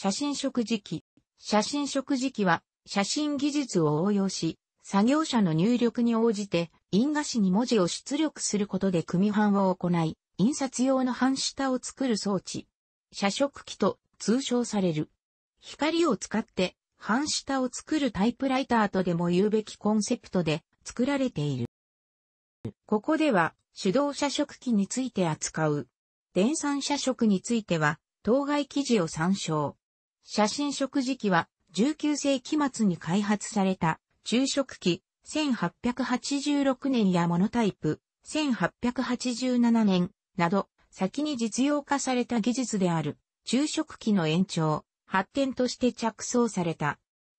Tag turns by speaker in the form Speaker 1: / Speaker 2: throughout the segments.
Speaker 1: 写真食事機。写真食事機は、写真技術を応用し、作業者の入力に応じて、印画紙に文字を出力することで組版を行い、印刷用の版下を作る装置。写食機と通称される。光を使って、版下を作るタイプライターとでも言うべきコンセプトで作られている。ここでは、手動写食機について扱う。電算写食については、当該記事を参照。写真食事機は19世紀末に開発された昼食機1886年やモノタイプ1887年など先に実用化された技術である昼食機の延長、発展として着想された。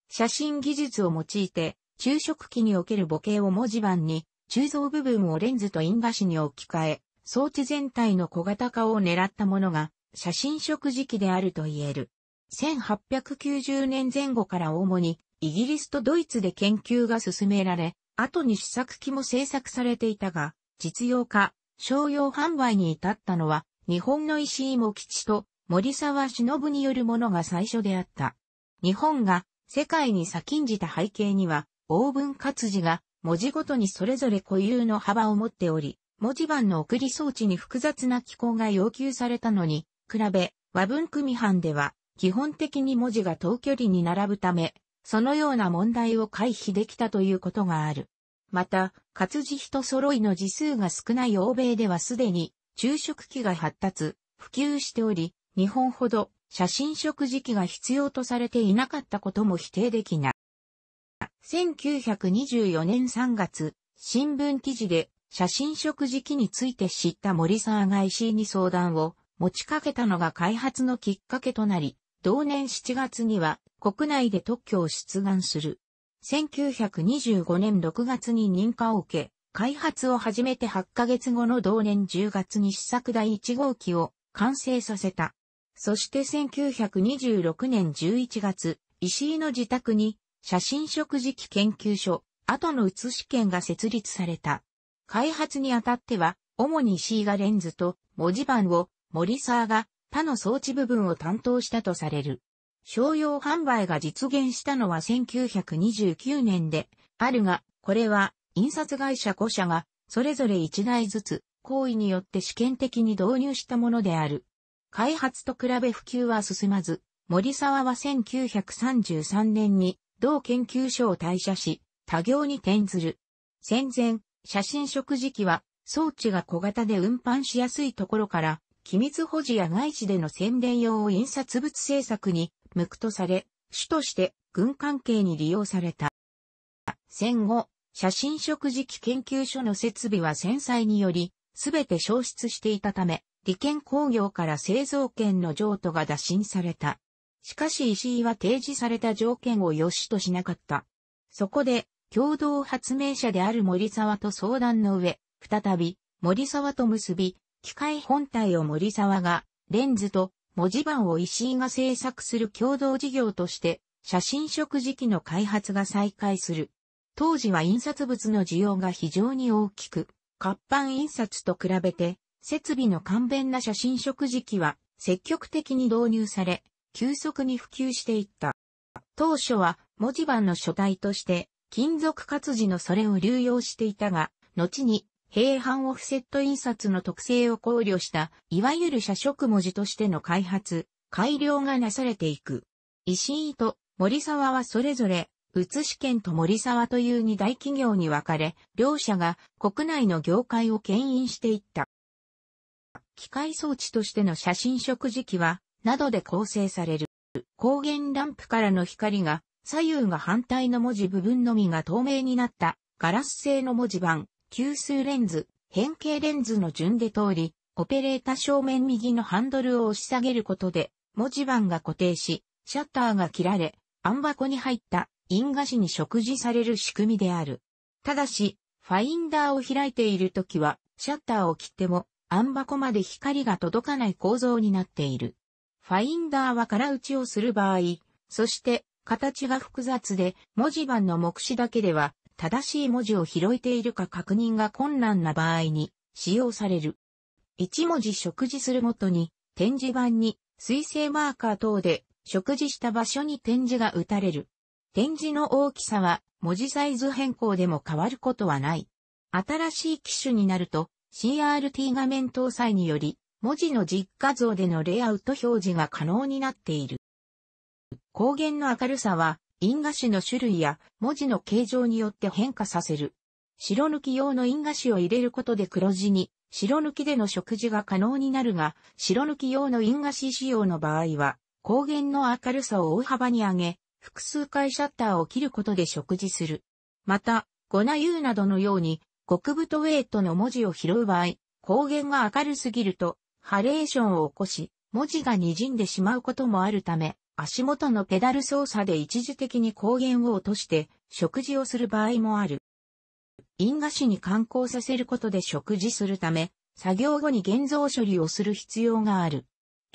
Speaker 1: 写真技術を用いて昼食機における母型を文字盤に鋳造部分をレンズとンバシに置き換え装置全体の小型化を狙ったものが写真食事機であると言える。1890年前後から主にイギリスとドイツで研究が進められ、後に試作機も製作されていたが、実用化、商用販売に至ったのは、日本の石井茂吉と森沢忍によるものが最初であった。日本が世界に先んじた背景には、オーブン活字が文字ごとにそれぞれ固有の幅を持っており、文字盤の送り装置に複雑な機構が要求されたのに、比べ、和文組版では、基本的に文字が等距離に並ぶため、そのような問題を回避できたということがある。また、活字人揃いの字数が少ない欧米ではすでに、昼食器が発達、普及しており、日本ほど写真食事器が必要とされていなかったことも否定できない。1924年3月、新聞記事で写真食事器について知った森沢外が石井に相談を持ちかけたのが開発のきっかけとなり、同年7月には国内で特許を出願する。1925年6月に認可を受け、開発を始めて8ヶ月後の同年10月に試作第1号機を完成させた。そして1926年11月、石井の自宅に写真食事機研究所、後の写し券が設立された。開発にあたっては、主に石井がレンズと文字盤を、森沢が他の装置部分を担当したとされる。商用販売が実現したのは1929年で、あるが、これは、印刷会社5社が、それぞれ1台ずつ、行為によって試験的に導入したものである。開発と比べ普及は進まず、森沢は1933年に、同研究所を退社し、多業に転ずる。戦前、写真食事機は、装置が小型で運搬しやすいところから、機密保持や外資での宣伝用を印刷物制作に向くとされ、主として軍関係に利用された。戦後、写真食事機研究所の設備は戦災により、すべて消失していたため、利権工業から製造権の譲渡が打診された。しかし石井は提示された条件を良しとしなかった。そこで、共同発明者である森沢と相談の上、再び、森沢と結び、機械本体を森沢が、レンズと文字盤を石井が制作する共同事業として、写真食事機の開発が再開する。当時は印刷物の需要が非常に大きく、活版印刷と比べて、設備の簡便な写真食事機は積極的に導入され、急速に普及していった。当初は文字盤の書体として、金属活字のそれを流用していたが、後に平板オフセット印刷の特性を考慮した、いわゆる社色文字としての開発、改良がなされていく。石井と森沢はそれぞれ、宇つし県と森沢という二大企業に分かれ、両社が国内の業界を牽引していった。機械装置としての写真食事機は、などで構成される。光源ランプからの光が、左右が反対の文字部分のみが透明になった、ガラス製の文字盤、急数レンズ、変形レンズの順で通り、オペレータ正面右のハンドルを押し下げることで、文字盤が固定し、シャッターが切られ、暗箱に入った因果紙に食事される仕組みである。ただし、ファインダーを開いているときは、シャッターを切っても、暗箱まで光が届かない構造になっている。ファインダーは空打ちをする場合、そして、形が複雑で、文字盤の目視だけでは、正しい文字を拾えているか確認が困難な場合に使用される。1文字食事するごとに展示板に水性マーカー等で食事した場所に点字が打たれる。点字の大きさは文字サイズ変更でも変わることはない。新しい機種になると CRT 画面搭載により文字の実画像でのレイアウト表示が可能になっている。光源の明るさは因果紙の種類や文字の形状によって変化させる。白抜き用の因果紙を入れることで黒字に、白抜きでの食事が可能になるが、白抜き用の因果紙使用の場合は、光源の明るさを大幅に上げ、複数回シャッターを切ることで食事する。また、ゴナユーなどのように、極太ウェイトの文字を拾う場合、光源が明るすぎると、ハレーションを起こし、文字が滲んでしまうこともあるため、足元のペダル操作で一時的に光源を落として食事をする場合もある。因果紙に観光させることで食事するため、作業後に現像処理をする必要がある。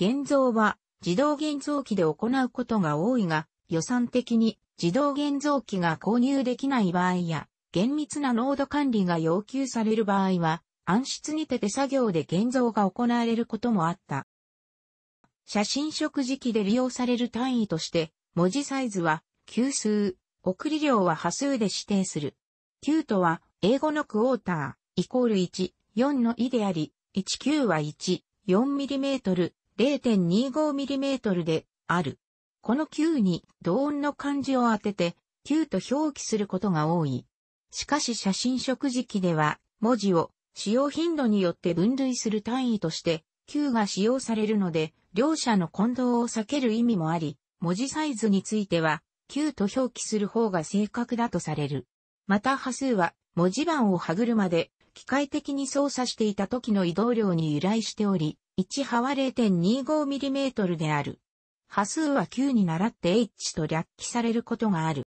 Speaker 1: 現像は自動現像機で行うことが多いが、予算的に自動現像機が購入できない場合や、厳密な濃度管理が要求される場合は、暗室にて手作業で現像が行われることもあった。写真食事機で利用される単位として、文字サイズは、級数、送り量は波数で指定する。級とは、英語のクォーター、イコール1、4の位であり、1級は1、4mm、0.25mm で、ある。この級に、同音の漢字を当てて、級と表記することが多い。しかし写真食事機では、文字を、使用頻度によって分類する単位として、級が使用されるので、両者の混同を避ける意味もあり、文字サイズについては、Q と表記する方が正確だとされる。また、波数は、文字盤を歯車で、機械的に操作していた時の移動量に由来しており、1波は 0.25mm である。波数は Q に倣って H と略記されることがある。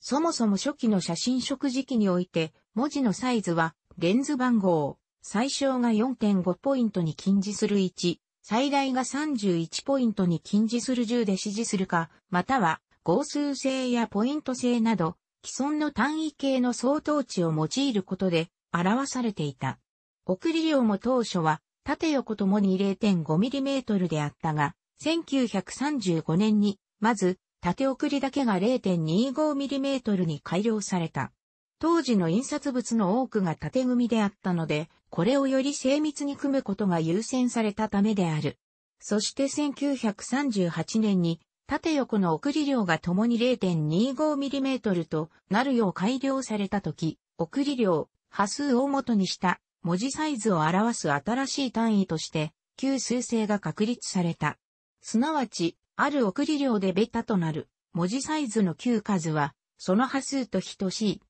Speaker 1: そもそも初期の写真食時期において、文字のサイズは、レンズ番号、最小が4.5ポイントに近似する1、最大が31ポイントに近似する銃で指示するか、または、合数性やポイント性など、既存の単位系の相当値を用いることで表されていた。送り量も当初は縦横ともに 0.5mm であったが、1935年に、まず、縦送りだけが 0.25mm に改良された。当時の印刷物の多くが縦組みであったので、これをより精密に組むことが優先されたためである。そして1938年に縦横の送り量が共に 0.25mm となるよう改良された時、送り量、波数を元にした文字サイズを表す新しい単位として旧数星が確立された。すなわち、ある送り量でベタとなる文字サイズの旧数はその波数と等しい。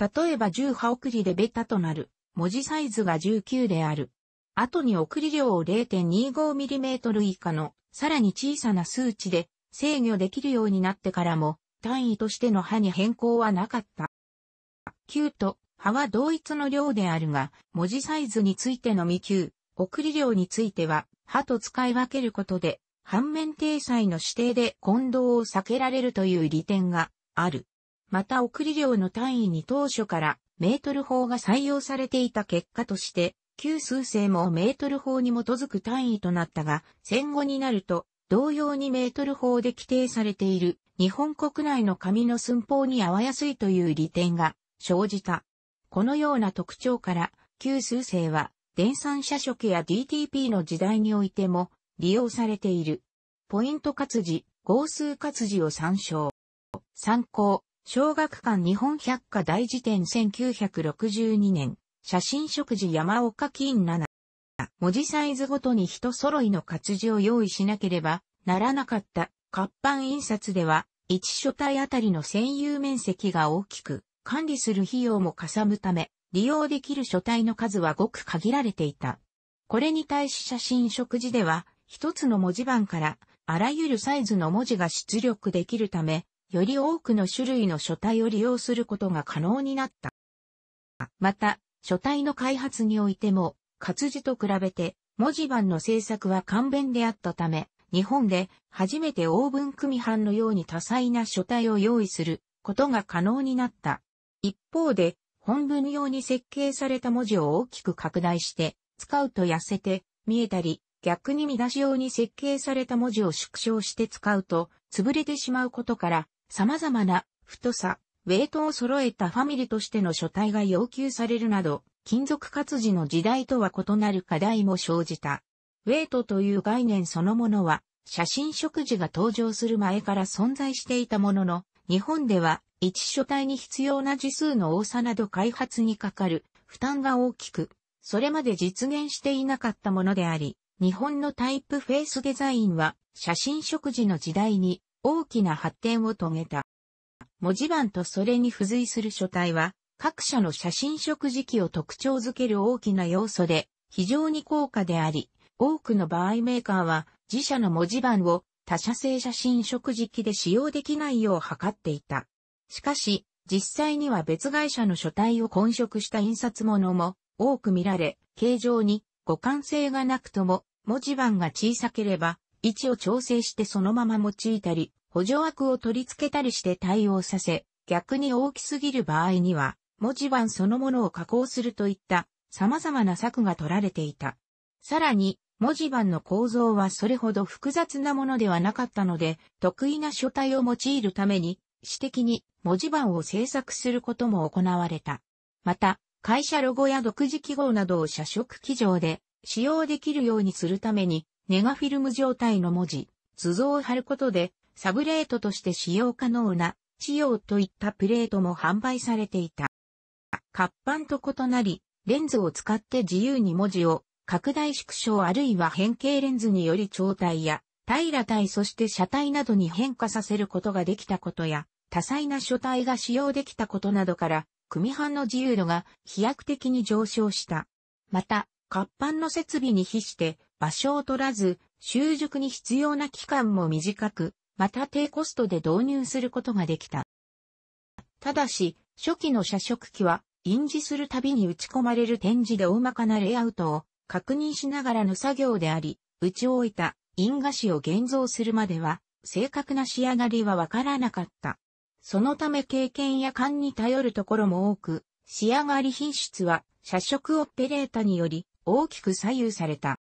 Speaker 1: 例えば10波送りでベタとなる文字サイズが19である。後に送り量を 0.25mm 以下のさらに小さな数値で制御できるようになってからも単位としての刃に変更はなかった。9と刃は同一の量であるが、文字サイズについての未級、送り量については刃と使い分けることで、反面定裁の指定で混同を避けられるという利点がある。また送り量の単位に当初からメートル法が採用されていた結果として、旧数世もメートル法に基づく単位となったが、戦後になると、同様にメートル法で規定されている日本国内の紙の寸法に合わやすいという利点が生じた。このような特徴から、旧数世は、電算社食や DTP の時代においても利用されている。ポイント活字、合数活字を参照。参考。小学館日本百科大辞典1962年、写真食事山岡金7。文字サイズごとに人揃いの活字を用意しなければならなかった活版印刷では、1書体あたりの占有面積が大きく、管理する費用もかさむため、利用できる書体の数はごく限られていた。これに対し写真食事では、一つの文字盤から、あらゆるサイズの文字が出力できるため、より多くの種類の書体を利用することが可能になった。また、書体の開発においても、活字と比べて文字盤の制作は簡便であったため、日本で初めてオーブン組版のように多彩な書体を用意することが可能になった。一方で、本文用に設計された文字を大きく拡大して、使うと痩せて見えたり、逆に見出し用に設計された文字を縮小して使うと潰れてしまうことから、様々な太さ、ウェイトを揃えたファミリーとしての書体が要求されるなど、金属活字の時代とは異なる課題も生じた。ウェイトという概念そのものは、写真食事が登場する前から存在していたものの、日本では一書体に必要な字数の多さなど開発にかかる負担が大きく、それまで実現していなかったものであり、日本のタイプフェイスデザインは写真食事の時代に大きな発展を遂げた。文字盤とそれに付随する書体は、各社の写真食時期を特徴づける大きな要素で、非常に高価であり、多くの場合メーカーは自社の文字盤を他社製写真食時期で使用できないよう図っていた。しかし、実際には別会社の書体を混色した印刷物も多く見られ、形状に互換性がなくとも文字盤が小さければ位置を調整してそのまま用いたり、補助枠を取り付けたりして対応させ、逆に大きすぎる場合には、文字盤そのものを加工するといった様々な策が取られていた。さらに、文字盤の構造はそれほど複雑なものではなかったので、得意な書体を用いるために、私的に文字盤を制作することも行われた。また、会社ロゴや独自記号などを社食記上で使用できるようにするために、ネガフィルム状態の文字、図像を貼ることでサブレートとして使用可能な、仕様といったプレートも販売されていた。活版と異なり、レンズを使って自由に文字を拡大縮小あるいは変形レンズにより状体や平ら体そして車体などに変化させることができたことや多彩な書体が使用できたことなどから組版の自由度が飛躍的に上昇した。また、活版の設備に比して場所を取らず習熟に必要な期間も短くまた低コストで導入することができた。ただし、初期の社食機は、印字するたびに打ち込まれる展示で大まかなレイアウトを確認しながらの作業であり、打ち終えた印画紙を現像するまでは、正確な仕上がりはわからなかった。そのため経験や勘に頼るところも多く、仕上がり品質は、社食オペレータにより大きく左右された。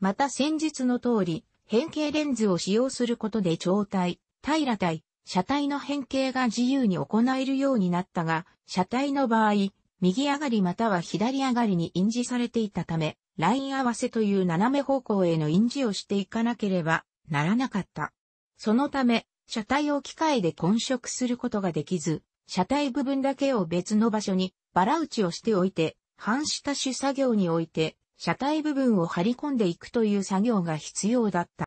Speaker 1: また先日の通り、変形レンズを使用することで状体、平体、車体の変形が自由に行えるようになったが、車体の場合、右上がりまたは左上がりに印字されていたため、ライン合わせという斜め方向への印字をしていかなければならなかった。そのため、車体を機械で混色することができず、車体部分だけを別の場所にバラ打ちをしておいて、反下種作業において、車体部分を張り込んでいくという作業が必要だった。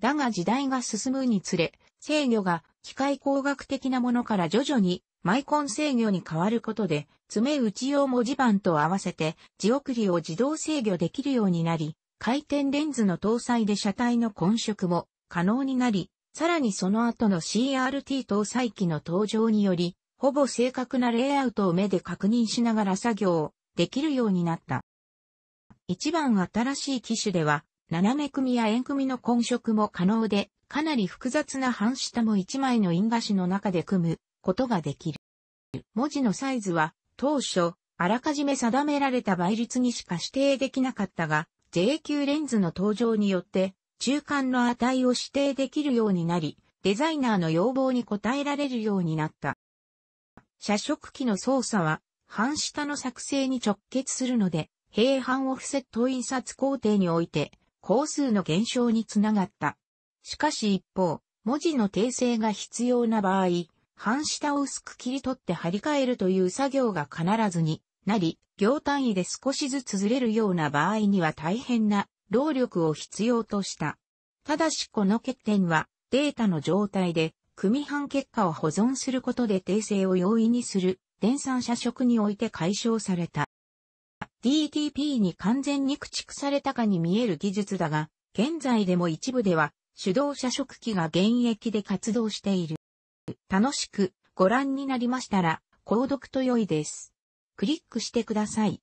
Speaker 1: だが時代が進むにつれ、制御が機械工学的なものから徐々にマイコン制御に変わることで、爪打ち用文字盤と合わせて字送りを自動制御できるようになり、回転レンズの搭載で車体の混色も可能になり、さらにその後の CRT 搭載機の登場により、ほぼ正確なレイアウトを目で確認しながら作業をできるようになった。一番新しい機種では、斜め組や円組の混色も可能で、かなり複雑な半下も一枚の印画紙の中で組むことができる。文字のサイズは、当初、あらかじめ定められた倍率にしか指定できなかったが、JQ レンズの登場によって、中間の値を指定できるようになり、デザイナーの要望に応えられるようになった。射色機の操作は、半下の作成に直結するので、平板オフセット印刷工程において、工数の減少につながった。しかし一方、文字の訂正が必要な場合、半下を薄く切り取って張り替えるという作業が必ずになり、行単位で少しずつずれるような場合には大変な労力を必要とした。ただしこの欠点はデータの状態で組版結果を保存することで訂正を容易にする電算社職において解消された。DTP に完全に駆逐されたかに見える技術だが、現在でも一部では手動車食器が現役で活動している。楽しくご覧になりましたら、購読と良いです。クリックしてください。